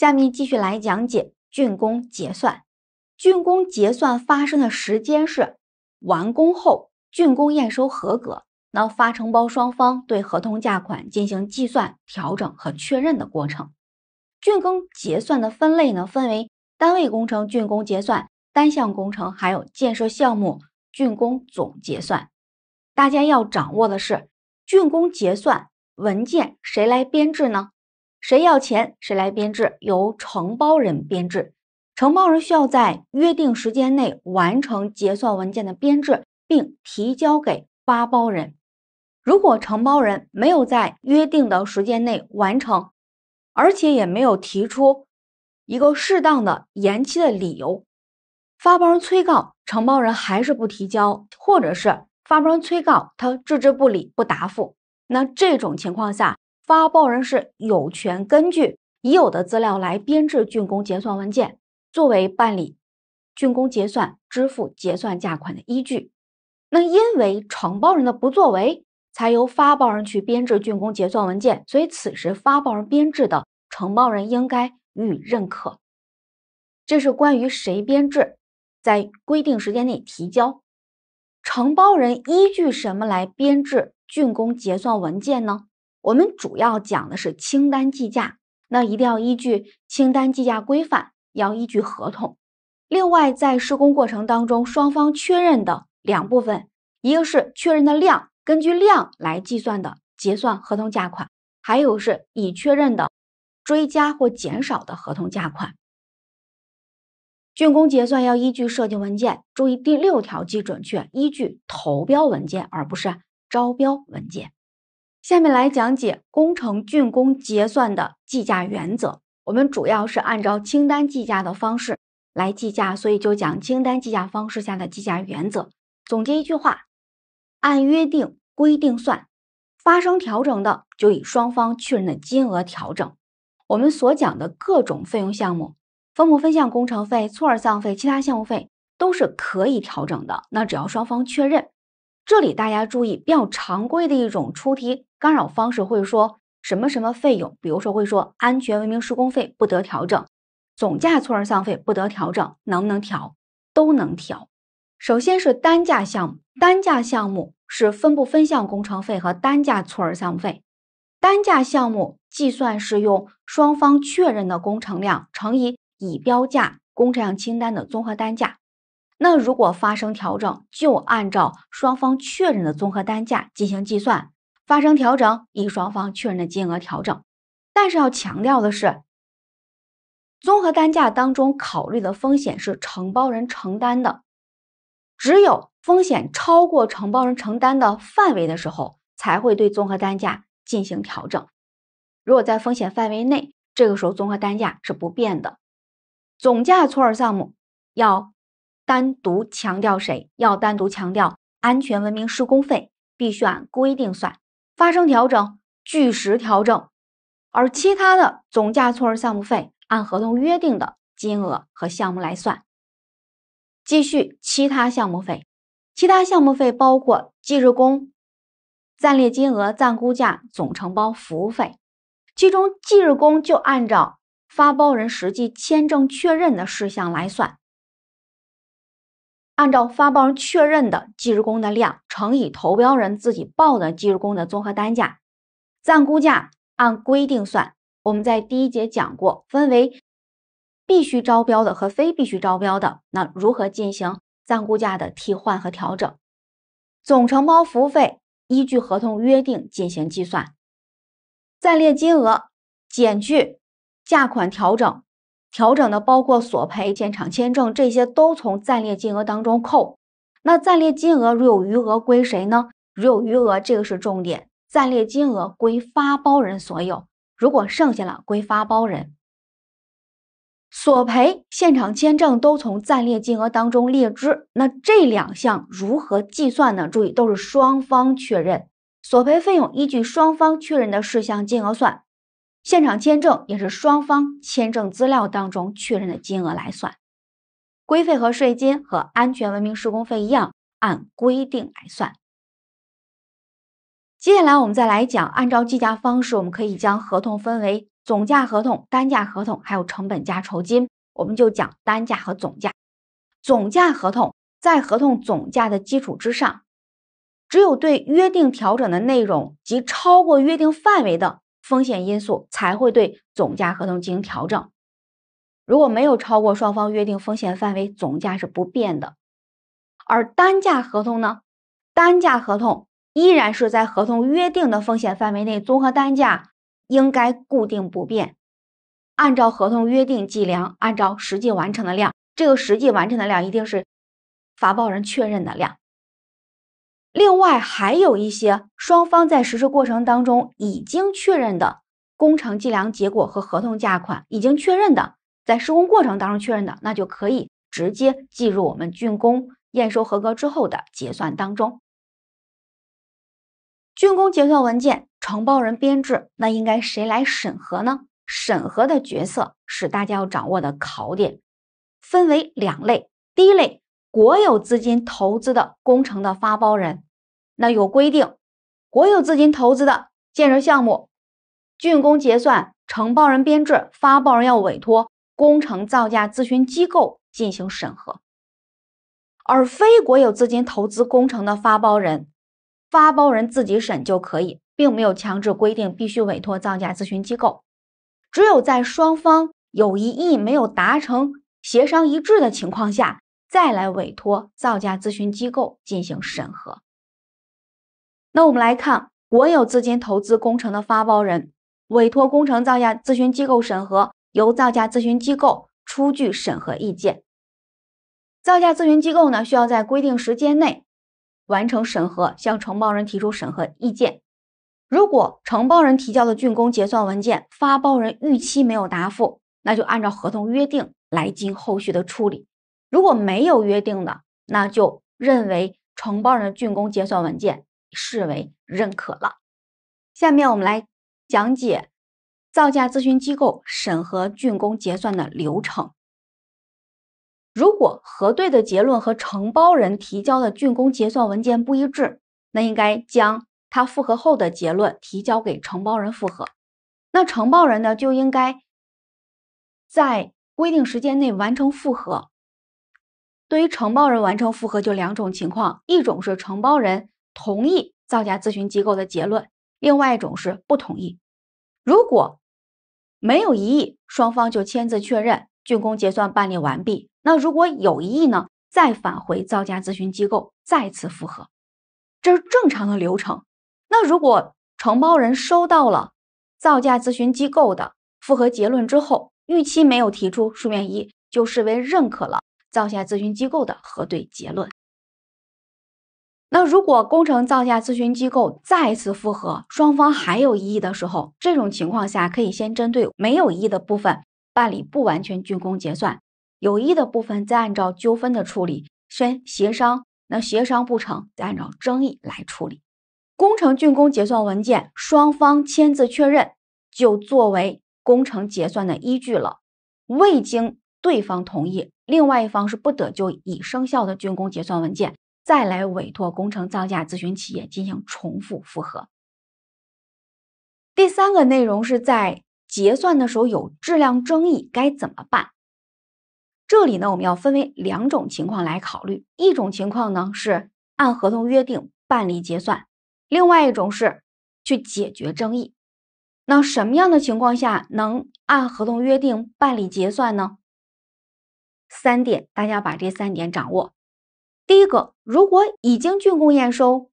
下面继续来讲解竣工结算。竣工结算发生的时间是完工后，竣工验收合格，那发承包双方对合同价款进行计算、调整和确认的过程。竣工结算的分类呢，分为单位工程竣工结算、单项工程还有建设项目竣工总结算。大家要掌握的是竣工结算文件谁来编制呢？谁要钱，谁来编制，由承包人编制。承包人需要在约定时间内完成结算文件的编制，并提交给发包人。如果承包人没有在约定的时间内完成，而且也没有提出一个适当的延期的理由，发包人催告承包人还是不提交，或者是发包人催告他置之不理、不答复，那这种情况下。发包人是有权根据已有的资料来编制竣工结算文件，作为办理竣工结算、支付结算价款的依据。那因为承包人的不作为，才由发包人去编制竣工结算文件，所以此时发包人编制的，承包人应该予以认可。这是关于谁编制，在规定时间内提交。承包人依据什么来编制竣工结算文件呢？我们主要讲的是清单计价，那一定要依据清单计价规范，要依据合同。另外，在施工过程当中，双方确认的两部分，一个是确认的量，根据量来计算的结算合同价款，还有是已确认的追加或减少的合同价款。竣工结算要依据设计文件，注意第六条既准，确，依据投标文件，而不是招标文件。下面来讲解工程竣工结算的计价原则。我们主要是按照清单计价的方式来计价，所以就讲清单计价方式下的计价原则。总结一句话：按约定规定算，发生调整的就以双方确认的金额调整。我们所讲的各种费用项目、分部分项工程费、措施费、其他项目费都是可以调整的。那只要双方确认。这里大家注意，比较常规的一种出题。干扰方式会说什么什么费用？比如说会说安全文明施工费不得调整，总价措施项费不得调整，能不能调？都能调。首先是单价项目，单价项目是分部分项工程费和单价措施项费。单价项目计算是用双方确认的工程量乘以已标价工程量清单的综合单价。那如果发生调整，就按照双方确认的综合单价进行计算。发生调整，以双方确认的金额调整。但是要强调的是，综合单价当中考虑的风险是承包人承担的。只有风险超过承包人承担的范围的时候，才会对综合单价进行调整。如果在风险范围内，这个时候综合单价是不变的。总价错尔项目要单独强调谁？要单独强调安全文明施工费必须按规定算。发生调整，据实调整；而其他的总价措施项目费按合同约定的金额和项目来算。继续其他项目费，其他项目费包括计日工、暂列金额、暂估价、总承包服务费，其中计日工就按照发包人实际签证确认的事项来算。按照发包人确认的计日工的量乘以投标人自己报的计日工的综合单价，暂估价按规定算。我们在第一节讲过，分为必须招标的和非必须招标的。那如何进行暂估价的替换和调整？总承包服务费依据合同约定进行计算，暂列金额减去价款调整。调整的包括索赔、现场签证，这些都从暂列金额当中扣。那暂列金额如有余额归谁呢？如有余额，这个是重点，暂列金额归发包人所有。如果剩下了，归发包人。索赔、现场签证都从暂列金额当中列支。那这两项如何计算呢？注意，都是双方确认，索赔费用依据双方确认的事项金额算。现场签证也是双方签证资料当中确认的金额来算，规费和税金和安全文明施工费一样，按规定来算。接下来我们再来讲，按照计价方式，我们可以将合同分为总价合同、单价合同，还有成本加酬金。我们就讲单价和总价。总价合同在合同总价的基础之上，只有对约定调整的内容及超过约定范围的。风险因素才会对总价合同进行调整，如果没有超过双方约定风险范围，总价是不变的。而单价合同呢？单价合同依然是在合同约定的风险范围内，综合单价应该固定不变，按照合同约定计量，按照实际完成的量。这个实际完成的量一定是发包人确认的量。另外还有一些双方在实施过程当中已经确认的工程计量结果和合同价款，已经确认的在施工过程当中确认的，那就可以直接计入我们竣工验收合格之后的结算当中。竣工结算文件承包人编制，那应该谁来审核呢？审核的角色是大家要掌握的考点，分为两类。第一类国有资金投资的工程的发包人。那有规定，国有资金投资的建设项目竣工结算，承包人编制，发包人要委托工程造价咨询机构进行审核，而非国有资金投资工程的发包人，发包人自己审就可以，并没有强制规定必须委托造价咨询机构，只有在双方有异议没有达成协商一致的情况下，再来委托造价咨询机构进行审核。那我们来看国有资金投资工程的发包人委托工程造价咨询机构审核，由造价咨询机构出具审核意见。造价咨询机构呢需要在规定时间内完成审核，向承包人提出审核意见。如果承包人提交的竣工结算文件，发包人逾期没有答复，那就按照合同约定来进行后续的处理。如果没有约定的，那就认为承包人的竣工结算文件。视为认可了。下面我们来讲解造价咨询机构审核竣工结算的流程。如果核对的结论和承包人提交的竣工结算文件不一致，那应该将他复核后的结论提交给承包人复核。那承包人呢，就应该在规定时间内完成复核。对于承包人完成复核，就两种情况：一种是承包人。同意造价咨询机构的结论，另外一种是不同意。如果没有异议，双方就签字确认竣工结算办理完毕。那如果有异议呢？再返回造价咨询机构再次复核，这是正常的流程。那如果承包人收到了造价咨询机构的复核结论之后，逾期没有提出书面异议，就视为认可了造价咨询机构的核对结论。那如果工程造价咨询机构再次复核，双方还有异议的时候，这种情况下可以先针对没有异议的部分办理不完全竣工结算，有异议的部分再按照纠纷的处理，先协商，那协商不成再按照争议来处理。工程竣工结算文件双方签字确认，就作为工程结算的依据了。未经对方同意，另外一方是不得就已生效的竣工结算文件。再来委托工程造价咨询企业进行重复复核。第三个内容是在结算的时候有质量争议该怎么办？这里呢，我们要分为两种情况来考虑。一种情况呢是按合同约定办理结算，另外一种是去解决争议。那什么样的情况下能按合同约定办理结算呢？三点，大家把这三点掌握。第一个。如果已经竣工验收，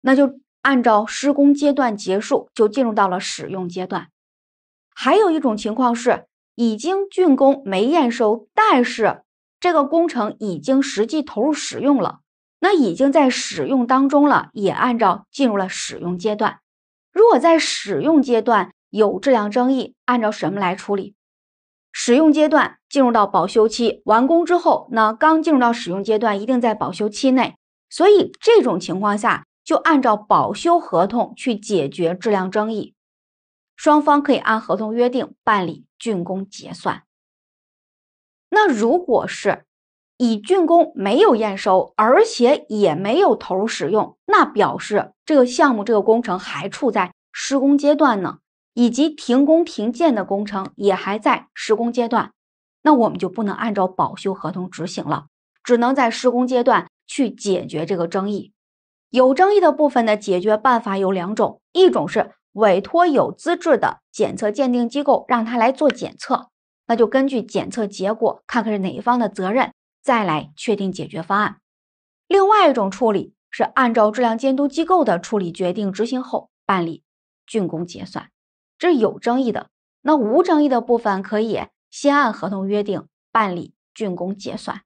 那就按照施工阶段结束就进入到了使用阶段。还有一种情况是已经竣工没验收，但是这个工程已经实际投入使用了，那已经在使用当中了，也按照进入了使用阶段。如果在使用阶段有质量争议，按照什么来处理？使用阶段进入到保修期，完工之后呢，刚进入到使用阶段，一定在保修期内，所以这种情况下就按照保修合同去解决质量争议，双方可以按合同约定办理竣工结算。那如果是已竣工没有验收，而且也没有投入使用，那表示这个项目这个工程还处在施工阶段呢。以及停工停建的工程也还在施工阶段，那我们就不能按照保修合同执行了，只能在施工阶段去解决这个争议。有争议的部分的解决办法有两种，一种是委托有资质的检测鉴定机构，让他来做检测，那就根据检测结果看看是哪一方的责任，再来确定解决方案。另外一种处理是按照质量监督机构的处理决定执行后办理竣工结算。这是有争议的，那无争议的部分可以先按合同约定办理竣工结算。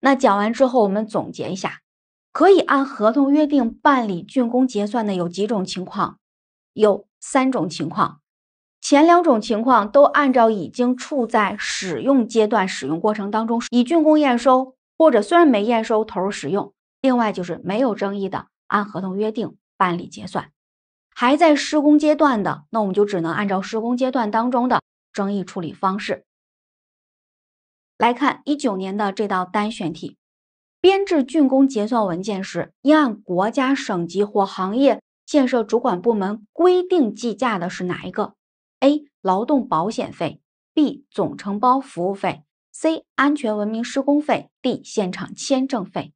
那讲完之后，我们总结一下，可以按合同约定办理竣工结算的有几种情况，有三种情况，前两种情况都按照已经处在使用阶段、使用过程当中已竣工验收，或者虽然没验收投入使用；另外就是没有争议的，按合同约定办理结算。还在施工阶段的，那我们就只能按照施工阶段当中的争议处理方式来看一九年的这道单选题。编制竣工结算文件时，应按国家、省级或行业建设主管部门规定计价的是哪一个？A. 劳动保险费 B. 总承包服务费 C. 安全文明施工费 D. 现场签证费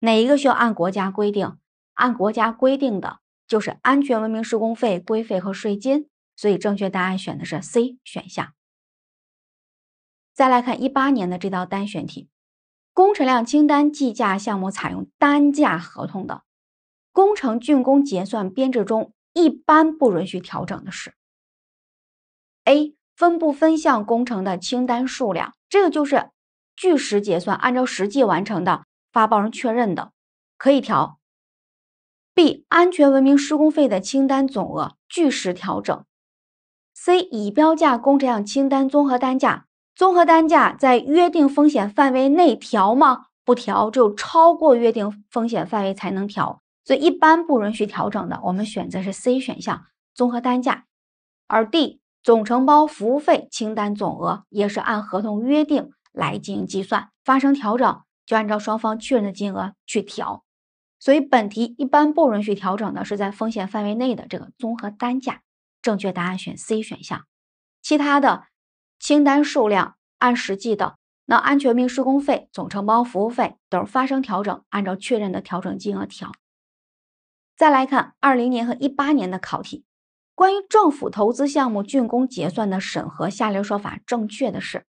哪一个需要按国家规定？按国家规定的。就是安全文明施工费、规费和税金，所以正确答案选的是 C 选项。再来看一八年的这道单选题：工程量清单计价项目采用单价合同的工程竣工结算编制中，一般不允许调整的是 A 分部分项工程的清单数量。这个就是据实结算，按照实际完成的发包人确认的，可以调。B 安全文明施工费的清单总额据实调整。C 以标价工程量清单综合单价，综合单价在约定风险范围内调吗？不调，只有超过约定风险范围才能调，所以一般不允许调整的。我们选择是 C 选项综合单价。而 D 总承包服务费清单总额也是按合同约定来进行计算，发生调整就按照双方确认的金额去调。所以本题一般不允许调整的是在风险范围内的这个综合单价，正确答案选 C 选项。其他的清单数量按实际的，那安全文施工费、总承包服务费等发生调整，按照确认的调整金额调。再来看二零年和一八年的考题，关于政府投资项目竣工结算的审核，下列说法正确的是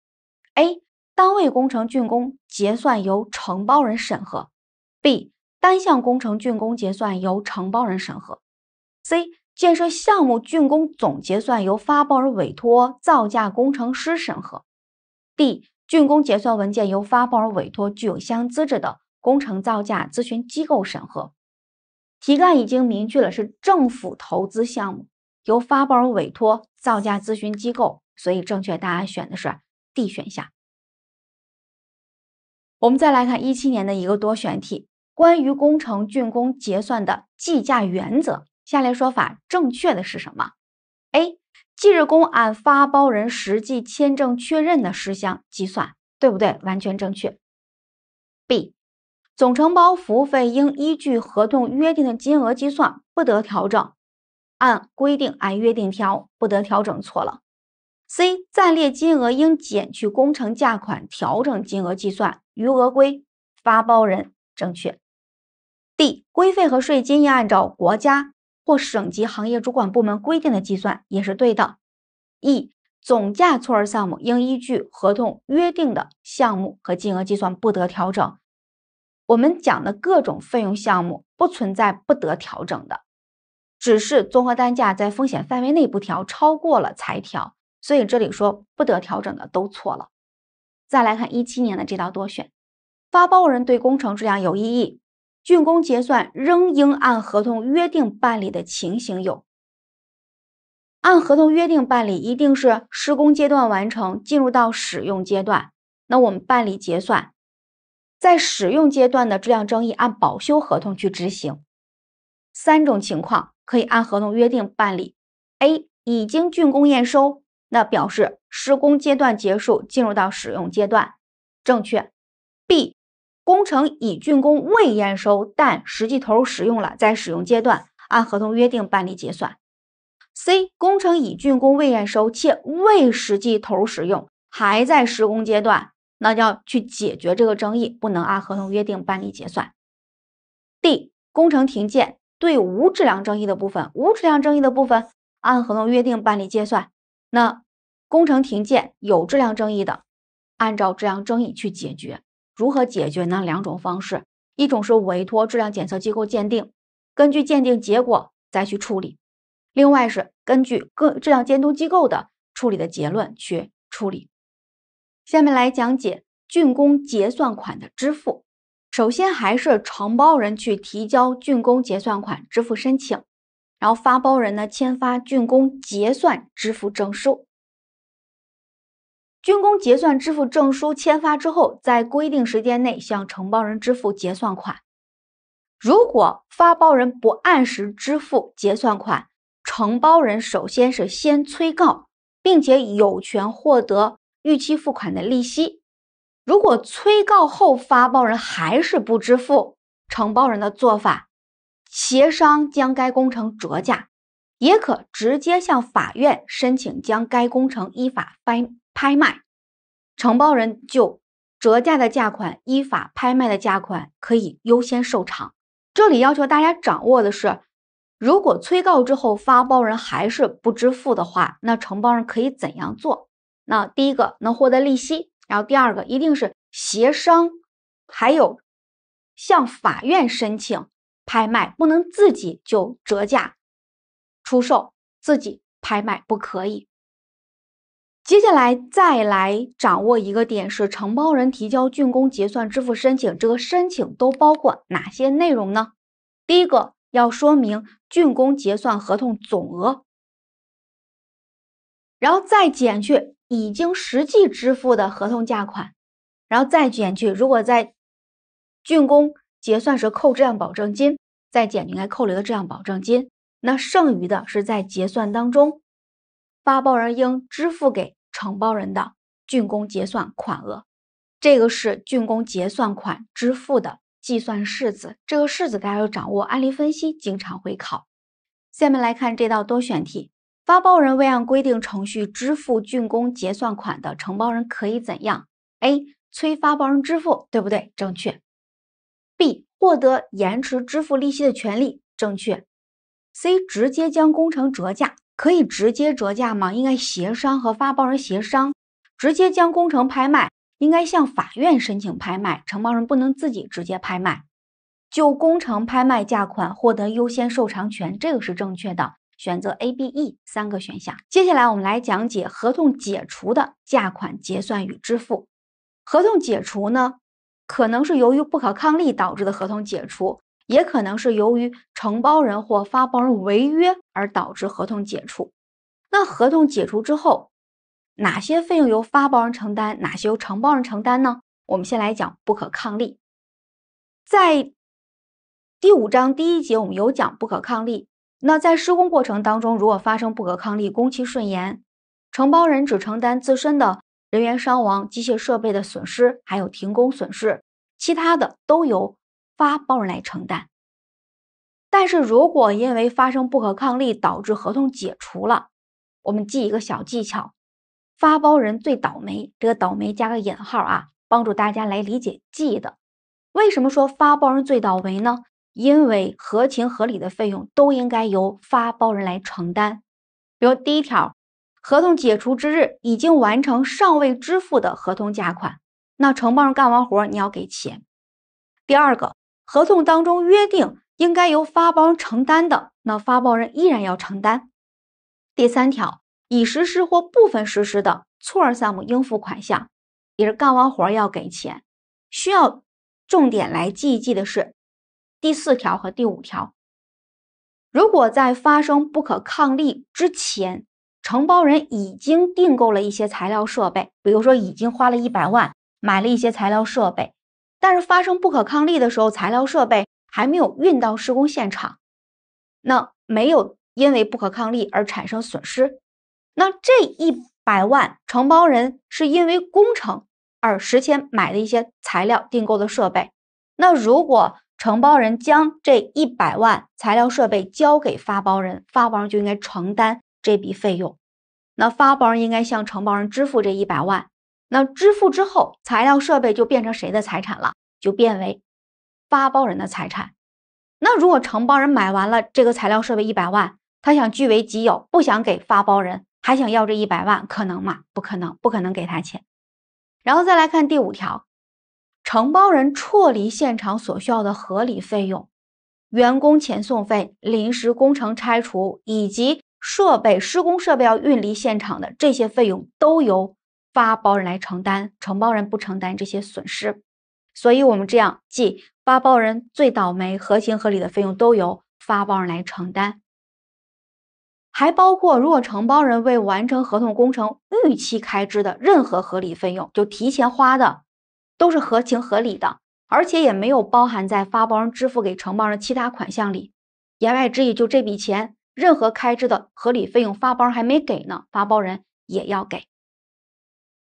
：A. 单位工程竣工结算由承包人审核；B. 单项工程竣工结算由承包人审核。C. 建设项目竣工总结算由发包人委托造价工程师审核。D. 竣工结算文件由发包人委托具有相资质的工程造价咨询机构审核。题干已经明确了是政府投资项目，由发包人委托造价咨询机构，所以正确答案选的是 D 选项。我们再来看一七年的一个多选题。关于工程竣工结算的计价原则，下列说法正确的是什么？A. 计日工按发包人实际签证确认的事项计算，对不对？完全正确。B. 总承包服务费应依据合同约定的金额计算，不得调整。按规定按约定调，不得调整，错了。C. 在列金额应减去工程价款调整金额计算，余额归发包人，正确。D 规费和税金应按照国家或省级行业主管部门规定的计算，也是对的。E 总价错儿项目应依据合同约定的项目和金额计算，不得调整。我们讲的各种费用项目不存在不得调整的，只是综合单价在风险范围内不调，超过了才调。所以这里说不得调整的都错了。再来看一七年的这道多选，发包人对工程质量有异议。竣工结算仍应按合同约定办理的情形有，按合同约定办理一定是施工阶段完成，进入到使用阶段，那我们办理结算，在使用阶段的质量争议按保修合同去执行。三种情况可以按合同约定办理：A. 已经竣工验收，那表示施工阶段结束，进入到使用阶段，正确；B. 工程已竣工未验收，但实际投入使用了，在使用阶段按合同约定办理结算。C 工程已竣工未验收且未实际投入使用，还在施工阶段，那就要去解决这个争议，不能按合同约定办理结算。D 工程停建，对无质量争议的部分，无质量争议的部分按合同约定办理结算。那工程停建有质量争议的，按照质量争议去解决。如何解决呢？两种方式，一种是委托质量检测机构鉴定，根据鉴定结果再去处理；另外是根据各质量监督机构的处理的结论去处理。下面来讲解竣工结算款的支付。首先还是承包人去提交竣工结算款支付申请，然后发包人呢签发竣工结算支付证书。竣工结算支付证书签发之后，在规定时间内向承包人支付结算款。如果发包人不按时支付结算款，承包人首先是先催告，并且有权获得逾期付款的利息。如果催告后发包人还是不支付，承包人的做法，协商将该工程折价，也可直接向法院申请将该工程依法翻拍卖，承包人就折价的价款，依法拍卖的价款可以优先受偿。这里要求大家掌握的是，如果催告之后发包人还是不支付的话，那承包人可以怎样做？那第一个能获得利息，然后第二个一定是协商，还有向法院申请拍卖，不能自己就折价出售，自己拍卖不可以。接下来再来掌握一个点是，承包人提交竣工结算支付申请，这个申请都包括哪些内容呢？第一个要说明竣工结算合同总额，然后再减去已经实际支付的合同价款，然后再减去如果在竣工结算时扣质量保证金，再减去应该扣留的质量保证金，那剩余的是在结算当中。发包人应支付给承包人的竣工结算款额，这个是竣工结算款支付的计算式子。这个式子大家要掌握，案例分析经常会考。下面来看这道多选题：发包人未按规定程序支付竣工结算款的，承包人可以怎样？A. 催发包人支付，对不对？正确。B. 获得延迟支付利息的权利，正确。C. 直接将工程折价。可以直接折价吗？应该协商和发包人协商，直接将工程拍卖，应该向法院申请拍卖，承包人不能自己直接拍卖。就工程拍卖价款获得优先受偿权，这个是正确的，选择 A、B、E 三个选项。接下来我们来讲解合同解除的价款结算与支付。合同解除呢，可能是由于不可抗力导致的合同解除。也可能是由于承包人或发包人违约而导致合同解除。那合同解除之后，哪些费用由发包人承担，哪些由承包人承担呢？我们先来讲不可抗力。在第五章第一节，我们有讲不可抗力。那在施工过程当中，如果发生不可抗力，工期顺延，承包人只承担自身的人员伤亡、机械设备的损失，还有停工损失，其他的都由。发包人来承担，但是如果因为发生不可抗力导致合同解除了，我们记一个小技巧：发包人最倒霉。这个倒霉加个引号啊，帮助大家来理解。记得为什么说发包人最倒霉呢？因为合情合理的费用都应该由发包人来承担。比如第一条，合同解除之日已经完成、尚未支付的合同价款，那承包人干完活你要给钱。第二个。合同当中约定应该由发包人承担的，那发包人依然要承担。第三条，已实施或部分实施的错儿项目应付款项，也是干完活要给钱。需要重点来记一记的是第四条和第五条。如果在发生不可抗力之前，承包人已经订购了一些材料设备，比如说已经花了一百万买了一些材料设备。但是发生不可抗力的时候，材料设备还没有运到施工现场，那没有因为不可抗力而产生损失，那这一百万承包人是因为工程而事先买的一些材料、订购的设备，那如果承包人将这一百万材料设备交给发包人，发包人就应该承担这笔费用，那发包人应该向承包人支付这一百万。那支付之后，材料设备就变成谁的财产了？就变为发包人的财产。那如果承包人买完了这个材料设备一百万，他想据为己有，不想给发包人，还想要这一百万，可能吗？不可能，不可能给他钱。然后再来看第五条，承包人撤离现场所需要的合理费用，员工遣送费、临时工程拆除以及设备施工设备要运离现场的这些费用，都由。发包人来承担，承包人不承担这些损失。所以，我们这样，即发包人最倒霉，合情合理的费用都由发包人来承担，还包括如果承包人未完成合同工程预期开支的任何合理费用，就提前花的都是合情合理的，而且也没有包含在发包人支付给承包人其他款项里。言外之意，就这笔钱任何开支的合理费用，发包人还没给呢，发包人也要给。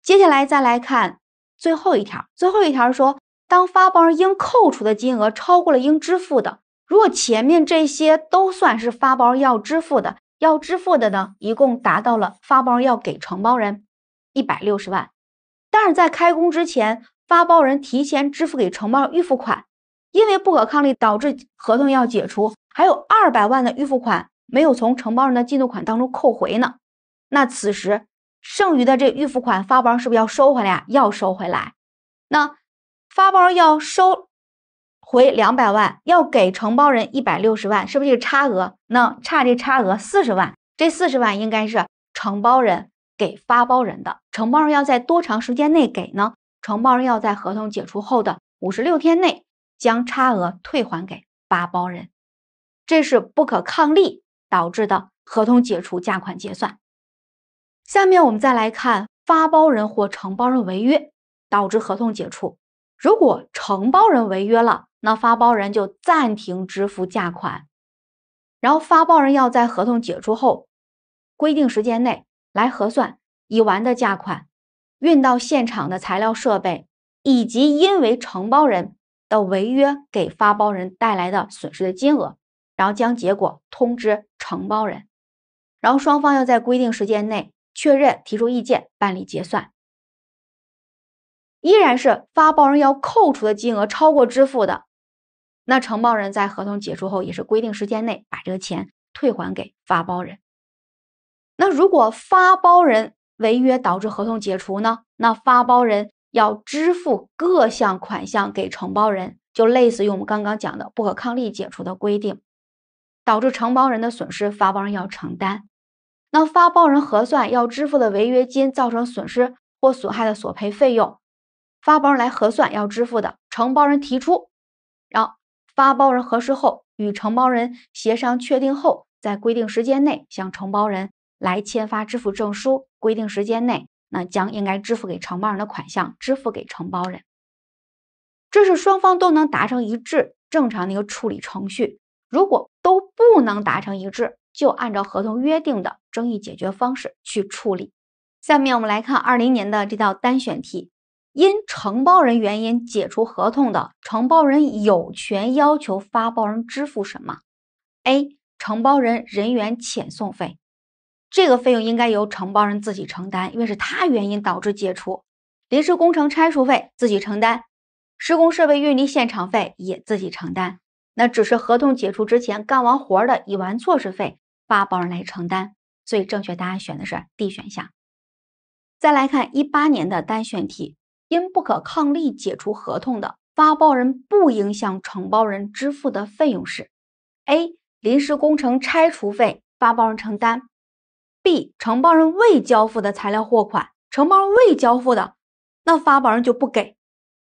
接下来再来看最后一条，最后一条说，当发包人应扣除的金额超过了应支付的，如果前面这些都算是发包要支付的，要支付的呢，一共达到了发包要给承包人一百六十万，但是在开工之前，发包人提前支付给承包人预付款，因为不可抗力导致合同要解除，还有二百万的预付款没有从承包人的进度款当中扣回呢，那此时。剩余的这预付款发包是不是要收回来呀？要收回来。那发包要收回两百万，要给承包人一百六十万，是不是这个差额？那差这差额四十万，这四十万应该是承包人给发包人的。承包人要在多长时间内给呢？承包人要在合同解除后的五十六天内将差额退还给发包人。这是不可抗力导致的合同解除价款结算。下面我们再来看发包人或承包人违约导致合同解除。如果承包人违约了，那发包人就暂停支付价款，然后发包人要在合同解除后规定时间内来核算已完的价款、运到现场的材料设备以及因为承包人的违约给发包人带来的损失的金额，然后将结果通知承包人，然后双方要在规定时间内。确认，提出意见，办理结算。依然是发包人要扣除的金额超过支付的，那承包人在合同解除后也是规定时间内把这个钱退还给发包人。那如果发包人违约导致合同解除呢？那发包人要支付各项款项给承包人，就类似于我们刚刚讲的不可抗力解除的规定，导致承包人的损失，发包人要承担。那发包人核算要支付的违约金、造成损失或损害的索赔费用，发包人来核算要支付的，承包人提出，然后发包人核实后，与承包人协商确定后，在规定时间内向承包人来签发支付证书。规定时间内，那将应该支付给承包人的款项支付给承包人。这是双方都能达成一致正常的一个处理程序。如果都不能达成一致。就按照合同约定的争议解决方式去处理。下面我们来看二零年的这道单选题：因承包人原因解除合同的，承包人有权要求发包人支付什么？A. 承包人人员遣送费，这个费用应该由承包人自己承担，因为是他原因导致解除。临时工程拆除费自己承担，施工设备运离现场费也自己承担。那只是合同解除之前干完活的已完措施费。发包人来承担，所以正确答案选的是 D 选项。再来看一八年的单选题：因不可抗力解除合同的，发包人不影响承包人支付的费用是 A 临时工程拆除费，发包人承担；B 承包人未交付的材料货款，承包人未交付的，那发包人就不给。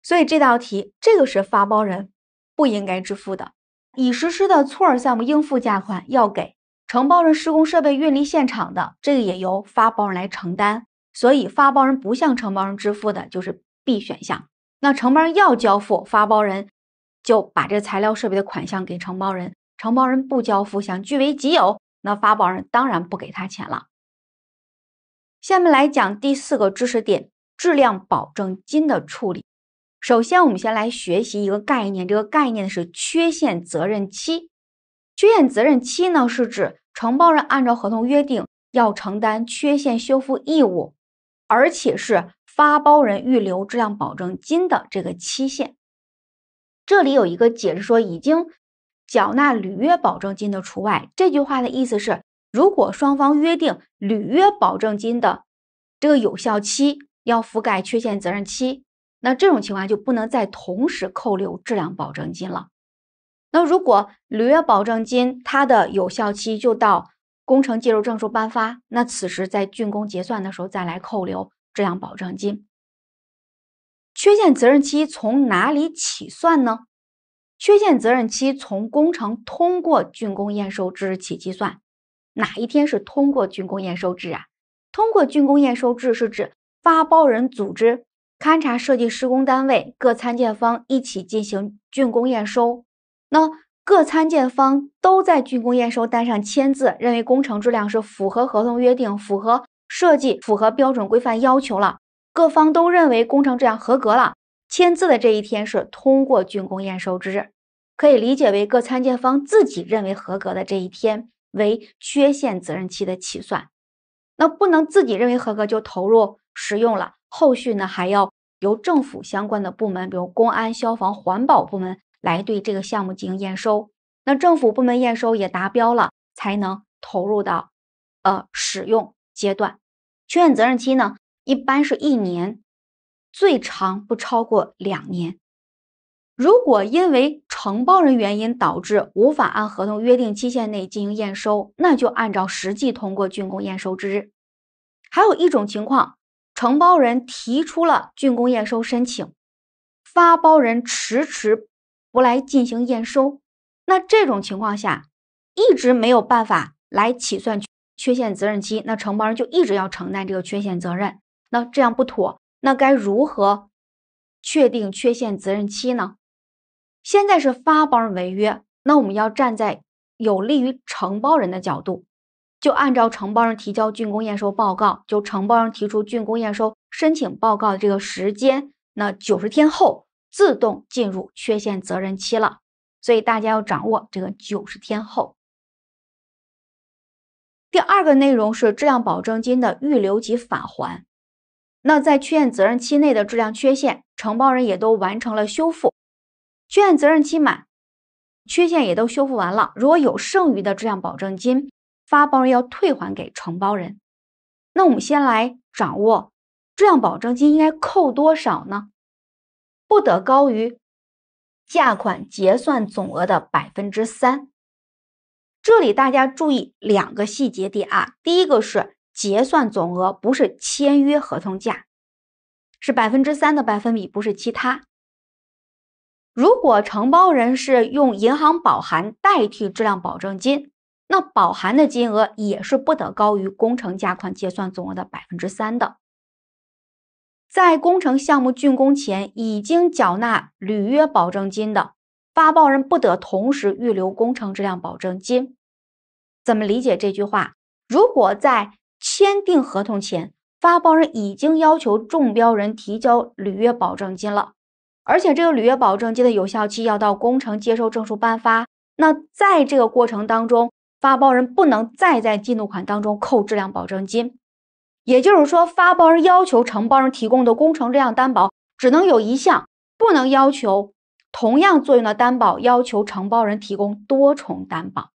所以这道题，这个是发包人不应该支付的。已实施的错施项目应付价款要给。承包人施工设备运离现场的，这个也由发包人来承担，所以发包人不向承包人支付的就是 B 选项。那承包人要交付，发包人就把这材料设备的款项给承包人；承包人不交付，想据为己有，那发包人当然不给他钱了。下面来讲第四个知识点：质量保证金的处理。首先，我们先来学习一个概念，这个概念是缺陷责任期。缺陷责任期呢，是指承包人按照合同约定要承担缺陷修复义务，而且是发包人预留质量保证金的这个期限。这里有一个解释说，已经缴纳履约保证金的除外。这句话的意思是，如果双方约定履约保证金的这个有效期要覆盖缺陷责任期，那这种情况就不能再同时扣留质量保证金了。那如果履约保证金它的有效期就到工程介入证书颁发，那此时在竣工结算的时候再来扣留质量保证金。缺陷责任期从哪里起算呢？缺陷责任期从工程通过竣工验收之日起计算。哪一天是通过竣工验收制啊？通过竣工验收制是指发包人组织勘察、设计、施工单位各参建方一起进行竣工验收。那各参建方都在竣工验收单上签字，认为工程质量是符合合同约定、符合设计、符合标准规范要求了。各方都认为工程质量合格了，签字的这一天是通过竣工验收之日，可以理解为各参建方自己认为合格的这一天为缺陷责任期的起算。那不能自己认为合格就投入使用了，后续呢还要由政府相关的部门，比如公安、消防、环保部门。来对这个项目进行验收，那政府部门验收也达标了，才能投入到，呃，使用阶段。缺陷责任期呢，一般是一年，最长不超过两年。如果因为承包人原因导致无法按合同约定期限内进行验收，那就按照实际通过竣工验收之日。还有一种情况，承包人提出了竣工验收申请，发包人迟迟。来进行验收，那这种情况下一直没有办法来起算缺陷责任期，那承包人就一直要承担这个缺陷责任，那这样不妥，那该如何确定缺陷责任期呢？现在是发包人违约，那我们要站在有利于承包人的角度，就按照承包人提交竣工验收报告，就承包人提出竣工验收申请报告的这个时间，那九十天后。自动进入缺陷责任期了，所以大家要掌握这个九十天后。第二个内容是质量保证金的预留及返还。那在缺陷责任期内的质量缺陷，承包人也都完成了修复，缺陷责任期满，缺陷也都修复完了。如果有剩余的质量保证金，发包人要退还给承包人。那我们先来掌握质量保证金应该扣多少呢？不得高于价款结算总额的百分之三。这里大家注意两个细节点啊，第一个是结算总额，不是签约合同价，是百分之三的百分比，不是其他。如果承包人是用银行保函代替质量保证金，那保函的金额也是不得高于工程价款结算总额的百分之三的。在工程项目竣工前已经缴纳履约保证金的发包人不得同时预留工程质量保证金。怎么理解这句话？如果在签订合同前，发包人已经要求中标人提交履约保证金了，而且这个履约保证金的有效期要到工程接收证书颁发，那在这个过程当中，发包人不能再在进度款当中扣质量保证金。也就是说，发包人要求承包人提供的工程质量担保只能有一项，不能要求同样作用的担保要求承包人提供多重担保。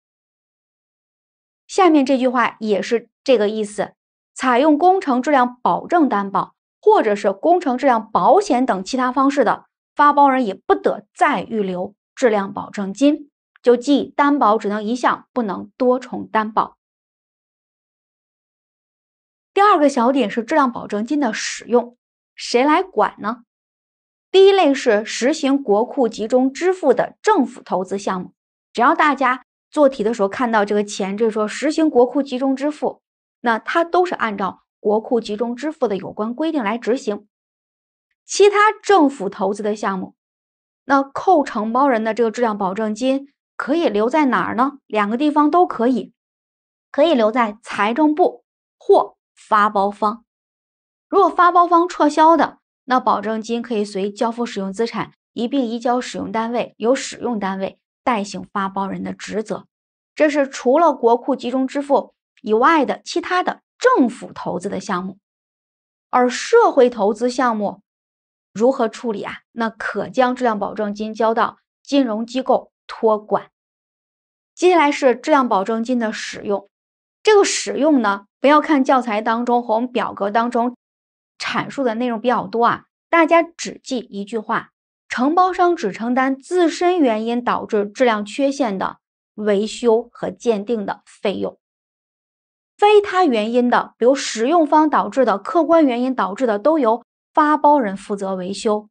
下面这句话也是这个意思：采用工程质量保证担保或者是工程质量保险等其他方式的，发包人也不得再预留质量保证金。就即担保只能一项，不能多重担保。第二个小点是质量保证金的使用，谁来管呢？第一类是实行国库集中支付的政府投资项目，只要大家做题的时候看到这个钱，就是说实行国库集中支付，那它都是按照国库集中支付的有关规定来执行。其他政府投资的项目，那扣承包人的这个质量保证金可以留在哪儿呢？两个地方都可以，可以留在财政部或。发包方，如果发包方撤销的，那保证金可以随交付使用资产一并移交使用单位，由使用单位代行发包人的职责。这是除了国库集中支付以外的其他的政府投资的项目，而社会投资项目如何处理啊？那可将质量保证金交到金融机构托管。接下来是质量保证金的使用。这个使用呢，不要看教材当中和我们表格当中阐述的内容比较多啊，大家只记一句话：承包商只承担自身原因导致质量缺陷的维修和鉴定的费用，非他原因的，比如使用方导致的、客观原因导致的，都由发包人负责维修。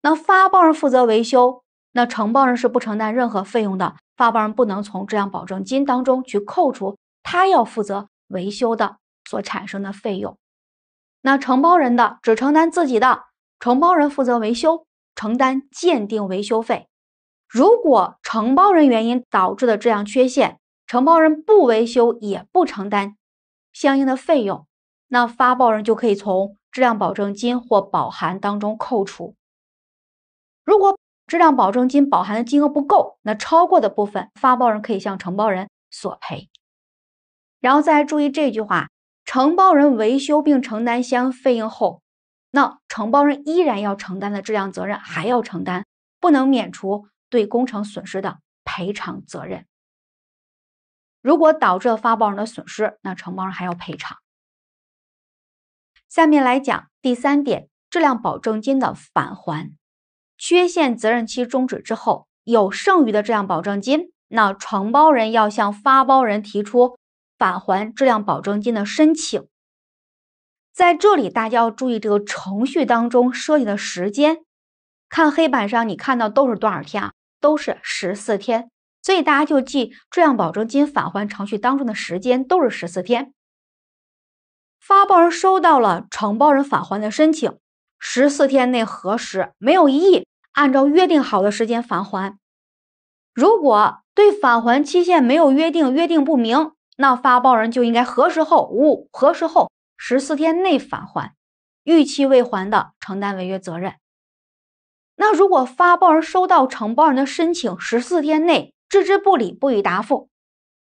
那发包人负责维修，那承包人是不承担任何费用的，发包人不能从质量保证金当中去扣除。他要负责维修的所产生的费用，那承包人的只承担自己的，承包人负责维修，承担鉴定维修费。如果承包人原因导致的质量缺陷，承包人不维修也不承担相应的费用，那发包人就可以从质量保证金或保函当中扣除。如果质量保证金保函的金额不够，那超过的部分，发包人可以向承包人索赔。然后再注意这句话：承包人维修并承担相应费用后，那承包人依然要承担的质量责任还要承担，不能免除对工程损失的赔偿责任。如果导致了发包人的损失，那承包人还要赔偿。下面来讲第三点：质量保证金的返还。缺陷责任期终止之后，有剩余的质量保证金，那承包人要向发包人提出。返还质量保证金的申请，在这里大家要注意这个程序当中涉及的时间。看黑板上，你看到都是多少天啊？都是十四天，所以大家就记质量保证金返还程序当中的时间都是十四天。发包人收到了承包人返还的申请，十四天内核实没有异议，按照约定好的时间返还。如果对返还期限没有约定，约定不明。那发包人就应该核实后无误，核实后十四天内返还，逾期未还的承担违约责任。那如果发包人收到承包人的申请，十四天内置之不理不予答复，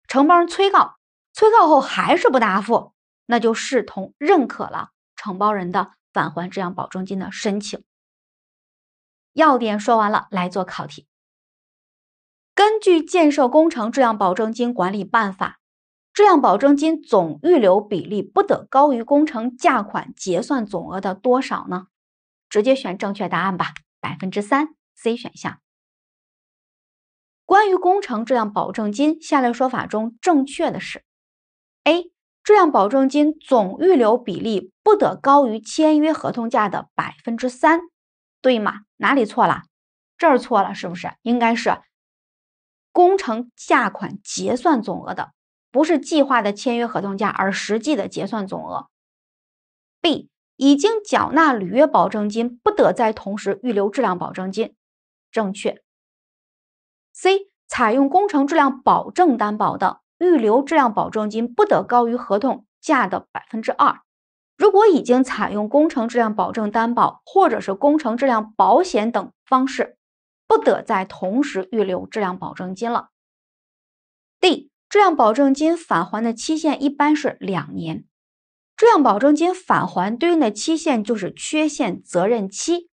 承包人催告，催告后还是不答复，那就视同认可了承包人的返还质量保证金的申请。要点说完了，来做考题。根据《建设工程质量保证金管理办法》。质量保证金总预留比例不得高于工程价款结算总额的多少呢？直接选正确答案吧，百分之三，C 选项。关于工程质量保证金，下列说法中正确的是：A. 质量保证金总预留比例不得高于签约合同价的百分之三，对吗？哪里错了？这儿错了，是不是？应该是工程价款结算总额的。不是计划的签约合同价，而实际的结算总额。B. 已经缴纳履约保证金，不得再同时预留质量保证金。正确。C. 采用工程质量保证担保的，预留质量保证金不得高于合同价的百分之二。如果已经采用工程质量保证担保或者是工程质量保险等方式，不得再同时预留质量保证金了。D. 质量保证金返还的期限一般是两年，质量保证金返还对应的期限就是缺陷责任期，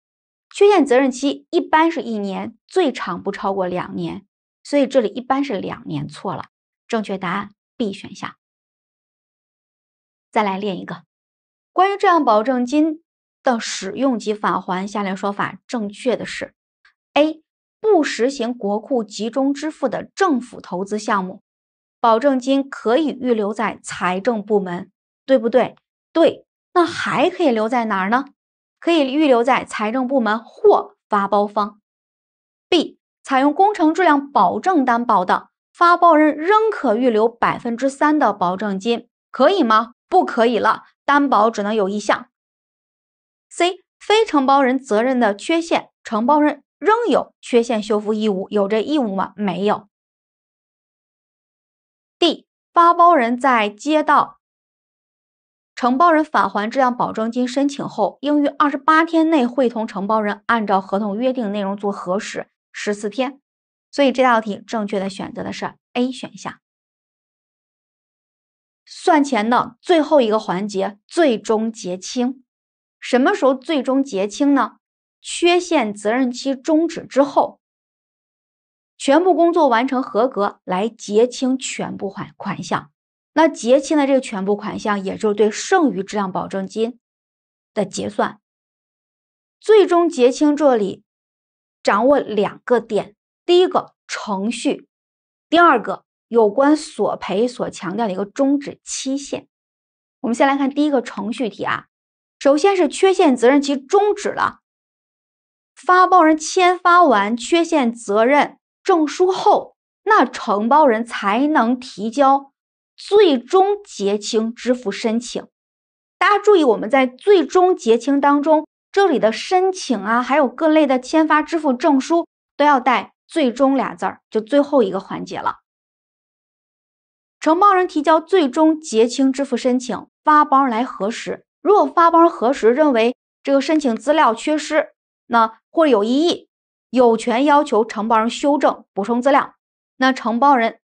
缺陷责任期一般是一年，最长不超过两年，所以这里一般是两年错了，正确答案 B 选项。再来练一个，关于质量保证金的使用及返还，下列说法正确的是，A 不实行国库集中支付的政府投资项目。保证金可以预留在财政部门，对不对？对，那还可以留在哪儿呢？可以预留在财政部门或发包方。B，采用工程质量保证担保的发包人仍可预留百分之三的保证金，可以吗？不可以了，担保只能有一项。C，非承包人责任的缺陷，承包人仍有缺陷修复义务，有这义务吗？没有。发包人在接到承包人返还质量保证金申请后，应于二十八天内会同承包人按照合同约定内容做核实。十四天，所以这道题正确的选择的是 A 选项。算钱的最后一个环节，最终结清。什么时候最终结清呢？缺陷责任期终止之后。全部工作完成合格，来结清全部款款项。那结清的这个全部款项，也就是对剩余质量保证金的结算。最终结清这里，掌握两个点：第一个程序，第二个有关索赔所强调的一个终止期限。我们先来看第一个程序题啊。首先是缺陷责任期终止了，发包人签发完缺陷责任。证书后，那承包人才能提交最终结清支付申请。大家注意，我们在最终结清当中，这里的申请啊，还有各类的签发支付证书，都要带“最终”俩字儿，就最后一个环节了。承包人提交最终结清支付申请，发包人来核实。如果发包人核实认为这个申请资料缺失，那者有异议。有权要求承包人修正补充资料，那承包人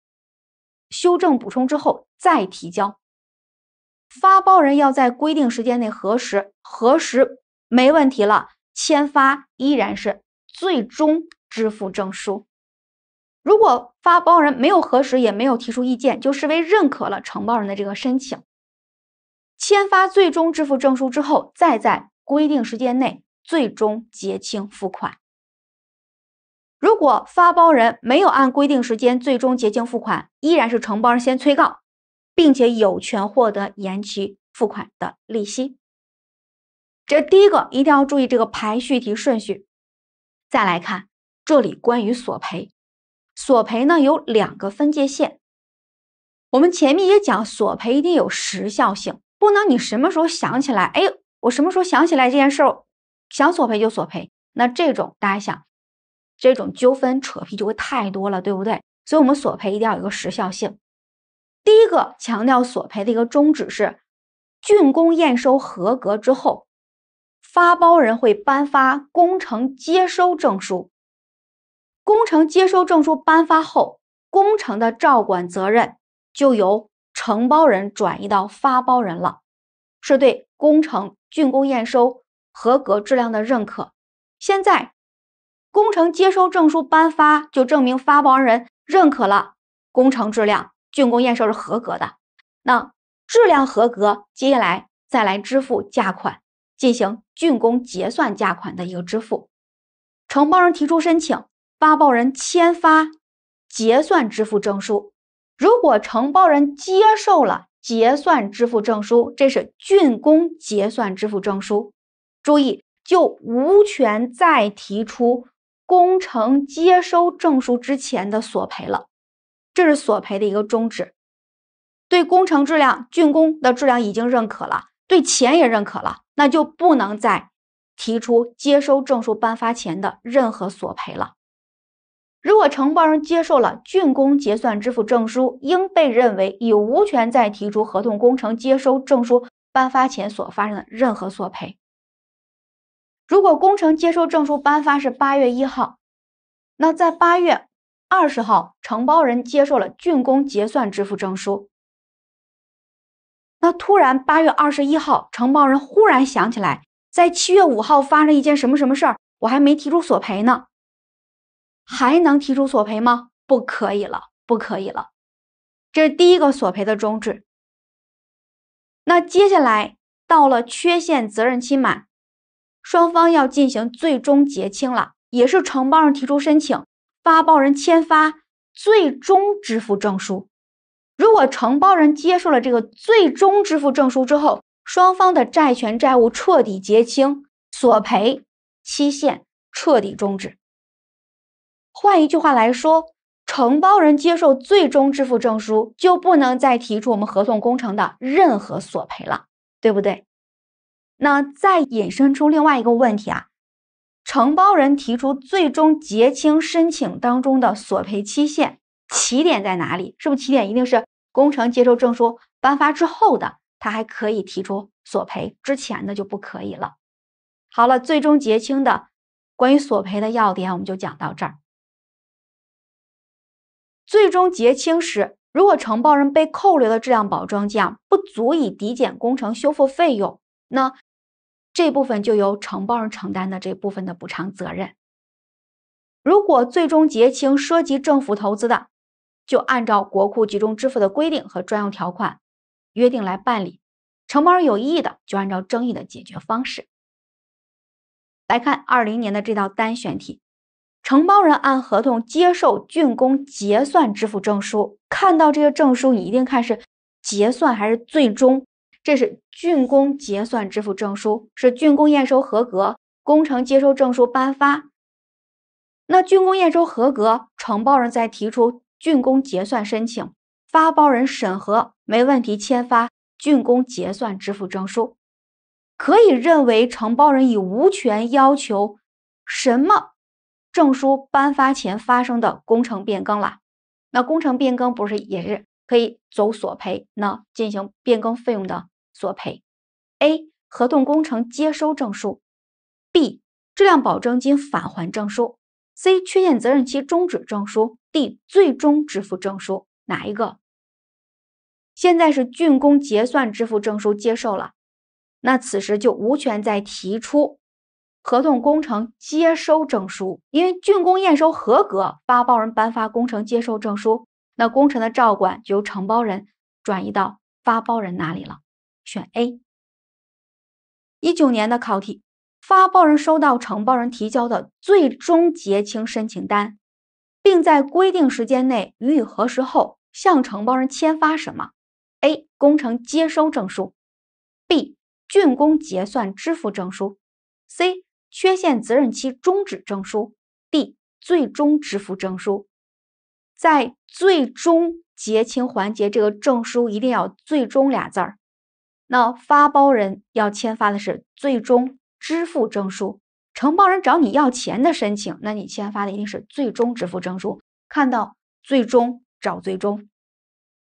修正补充之后再提交，发包人要在规定时间内核实，核实没问题了，签发依然是最终支付证书。如果发包人没有核实也没有提出意见，就视为认可了承包人的这个申请。签发最终支付证书之后，再在规定时间内最终结清付款。如果发包人没有按规定时间最终结清付款，依然是承包人先催告，并且有权获得延期付款的利息。这第一个一定要注意这个排序题顺序。再来看这里关于索赔，索赔呢有两个分界线。我们前面也讲，索赔一定有时效性，不能你什么时候想起来，哎，我什么时候想起来这件事儿，想索赔就索赔。那这种大家想。这种纠纷扯皮就会太多了，对不对？所以，我们索赔一定要有一个时效性。第一个强调索赔的一个宗旨是竣工验收合格之后，发包人会颁发工程接收证书。工程接收证书颁发后，工程的照管责任就由承包人转移到发包人了，是对工程竣工验收合格质量的认可。现在。工程接收证书颁发，就证明发包人认可了工程质量，竣工验收是合格的。那质量合格，接下来再来支付价款，进行竣工结算价款的一个支付。承包人提出申请，发包人签发结算支付证书。如果承包人接受了结算支付证书，这是竣工结算支付证书。注意，就无权再提出。工程接收证书之前的索赔了，这是索赔的一个终止。对工程质量竣工的质量已经认可了，对钱也认可了，那就不能再提出接收证书颁发前的任何索赔了。如果承包人接受了竣工结算支付证书，应被认为已无权再提出合同工程接收证书颁发前所发生的任何索赔。如果工程接收证书颁发是八月一号，那在八月二十号，承包人接受了竣工结算支付证书。那突然八月二十一号，承包人忽然想起来，在七月五号发生一件什么什么事儿，我还没提出索赔呢，还能提出索赔吗？不可以了，不可以了，这是第一个索赔的终止。那接下来到了缺陷责任期满。双方要进行最终结清了，也是承包人提出申请，发包人签发最终支付证书。如果承包人接受了这个最终支付证书之后，双方的债权债务彻底结清，索赔期限彻底终止。换一句话来说，承包人接受最终支付证书，就不能再提出我们合同工程的任何索赔了，对不对？那再引申出另外一个问题啊，承包人提出最终结清申请当中的索赔期限起点在哪里？是不是起点一定是工程接收证书颁发之后的？他还可以提出索赔之前的就不可以了。好了，最终结清的关于索赔的要点我们就讲到这儿。最终结清时，如果承包人被扣留的质量保证金不足以抵减工程修复费用，那。这部分就由承包人承担的这部分的补偿责任。如果最终结清涉及政府投资的，就按照国库集中支付的规定和专用条款约定来办理。承包人有异议的，就按照争议的解决方式。来看二零年的这道单选题：承包人按合同接受竣工结算支付证书。看到这个证书，你一定看是结算还是最终。这是竣工结算支付证书，是竣工验收合格工程接收证书颁发。那竣工验收合格，承包人再提出竣工结算申请，发包人审核没问题，签发竣工结算支付证书。可以认为承包人已无权要求什么证书颁发前发生的工程变更了。那工程变更不是也是可以走索赔？那进行变更费用的？索赔，A 合同工程接收证书，B 质量保证金返还证书，C 缺陷责任期终止证书，D 最终支付证书，哪一个？现在是竣工结算支付证书接受了，那此时就无权再提出合同工程接收证书，因为竣工验收合格，发包人颁发工程接收证书，那工程的照管由承包人转移到发包人那里了。选 A。一九年的考题，发包人收到承包人提交的最终结清申请单，并在规定时间内予以核实后，向承包人签发什么？A. 工程接收证书；B. 竣工结算支付证书；C. 缺陷责任期终止证书；D. 最终支付证书。在最终结清环节，这个证书一定要“最终”俩字儿。那发包人要签发的是最终支付证书，承包人找你要钱的申请，那你签发的一定是最终支付证书。看到最终找最终，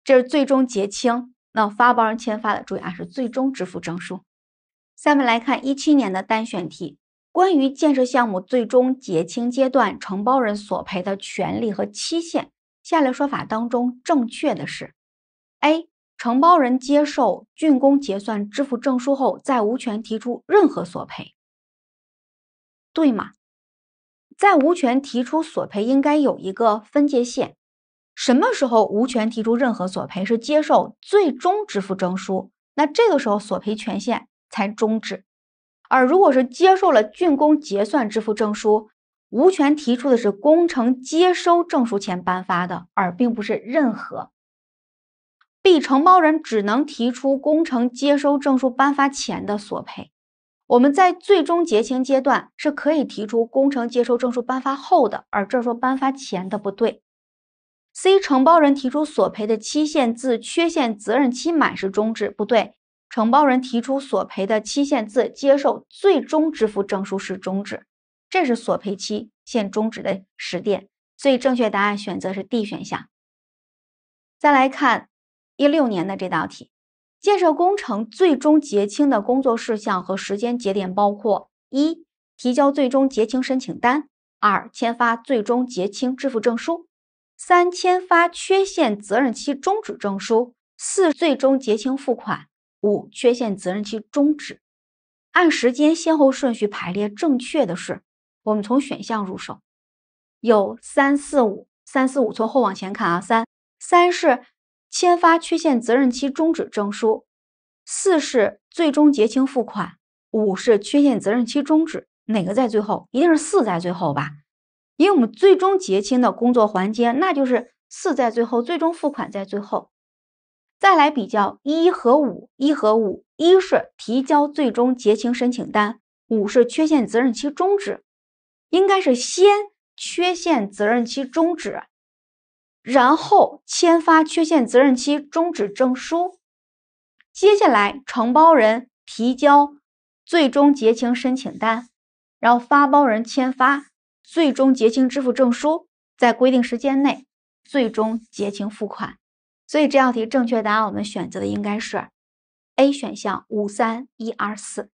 这是最终结清，那发包人签发的注意啊，是最终支付证书。下面来看一七年的单选题，关于建设项目最终结清阶段承包人索赔的权利和期限，下列说法当中正确的是，A。承包人接受竣工结算支付证书后，再无权提出任何索赔，对吗？在无权提出索赔应该有一个分界线，什么时候无权提出任何索赔？是接受最终支付证书，那这个时候索赔权限才终止。而如果是接受了竣工结算支付证书，无权提出的是工程接收证书前颁发的，而并不是任何。B. 承包人只能提出工程接收证书颁发前的索赔，我们在最终结清阶段是可以提出工程接收证书颁发后的，而证书颁发前的不对。C. 承包人提出索赔的期限自缺陷责任期满是终止，不对，承包人提出索赔的期限自接受最终支付证书是终止，这是索赔期限终止的时点，所以正确答案选择是 D 选项。再来看。一六年的这道题，建设工程最终结清的工作事项和时间节点包括：一、提交最终结清申请单；二、签发最终结清支付证书；三、签发缺陷责任期终止证书；四、最终结清付款；五、缺陷责任期终止。按时间先后顺序排列正确的是，我们从选项入手，有三四五三四五，从后往前看啊，三三是。先发缺陷责任期终止证书，四是最终结清付款，五是缺陷责任期终止，哪个在最后？一定是四在最后吧？因为我们最终结清的工作环节，那就是四在最后，最终付款在最后。再来比较一和五，一和五，一是提交最终结清申请单，五是缺陷责任期终止，应该是先缺陷责任期终止。然后签发缺陷责任期终止证书，接下来承包人提交最终结清申请单，然后发包人签发最终结清支付证书，在规定时间内最终结清付款。所以这道题正确答案我们选择的应该是 A 选项五三一二四。